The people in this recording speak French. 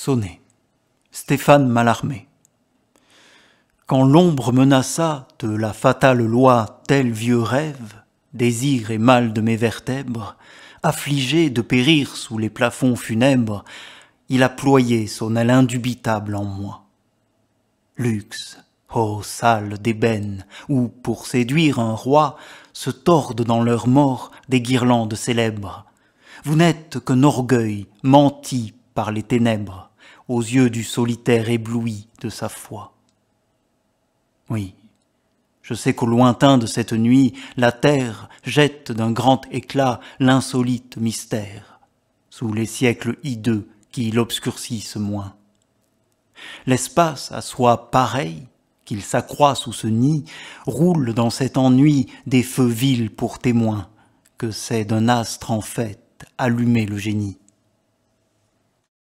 Sonné, Stéphane Mallarmé. Quand l'ombre menaça de la fatale loi tel vieux rêve, désir et mal de mes vertèbres, affligé de périr sous les plafonds funèbres, il a ployé son aile indubitable en moi. Luxe, ô salle d'ébène, où, pour séduire un roi, se tordent dans leur mort des guirlandes célèbres. Vous n'êtes qu'un orgueil menti par les ténèbres aux yeux du solitaire ébloui de sa foi. Oui, je sais qu'au lointain de cette nuit, la terre jette d'un grand éclat l'insolite mystère, sous les siècles hideux qui l'obscurcissent moins. L'espace à soi pareil, qu'il s'accroît sous ce nid, roule dans cet ennui des feux vils pour témoins, que c'est d'un astre en fête allumé le génie.